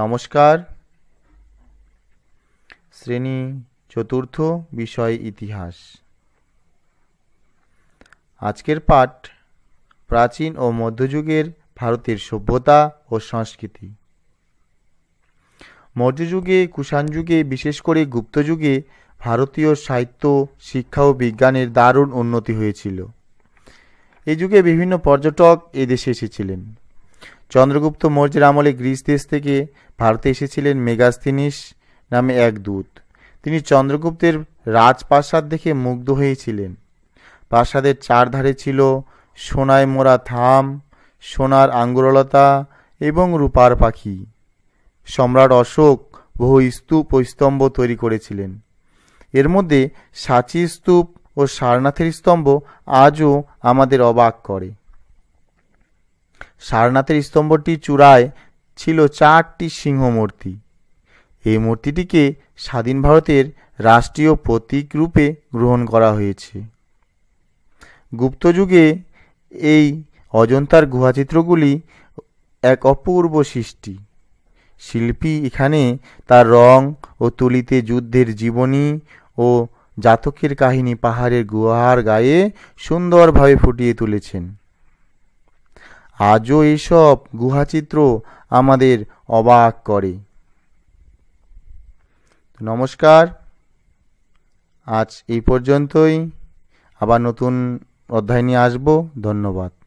নমস্কার শ্রেণী চতুর্থ বিষয় ইতিহাস আজকের পাঠ প্রাচীন ও মধ্যযুগের ভারতের সভ্যতা ও সংস্কৃতি মধ্যযুগে কুষাণ যুগে বিশেষ করে গুপ্তযুগে ভারতীয় সাহিত্য শিক্ষা ও বিজ্ঞানের দারুণ উন্নতি হয়েছিল এই যুগে বিভিন্ন পর্যটক এদেশে এসেছিলেন চন্দ্রগুপ্ত মৌর্যের আমলে গ্রিস দেশ থেকে ভারতে এসেছিলেন মেগাস্তিনিস নামে এক দূত তিনি চন্দ্রগুপ্তের রাজপ্রাসাদ দেখে মুগ্ধ হয়েছিলেন প্রাসাদের চারধারে ছিল সোনায় মোড়া থাম সোনার আঙ্গুরলতা এবং রূপার পাখি সম্রাট অশোক বহু স্তূপ ও স্তম্ভ তৈরি করেছিলেন এর মধ্যে সাঁচি স্তূপ ও সারনাথের স্তম্ভ আজও আমাদের অবাক করে সারনাথের স্তম্ভটির চূড়ায় ছিল চারটি সিংহ মূর্তি এই মূর্তিটিকে স্বাধীন ভারতের রাষ্ট্রীয় প্রতীক রূপে গ্রহণ করা হয়েছে গুপ্তযুগে এই অজন্তার গুহাচিত্রগুলি এক অপূর্ব সৃষ্টি শিল্পী এখানে তার রং ও তুলিতে যুদ্ধের জীবনী ও জাতকের কাহিনী পাহাড়ের গুহার গায়ে সুন্দরভাবে ফুটিয়ে তুলেছেন আজও এইসব গুহাচিত্র আমাদের অবাক করে নমস্কার আজ এই পর্যন্তই আবার নতুন অধ্যায় নিয়ে আসবো ধন্যবাদ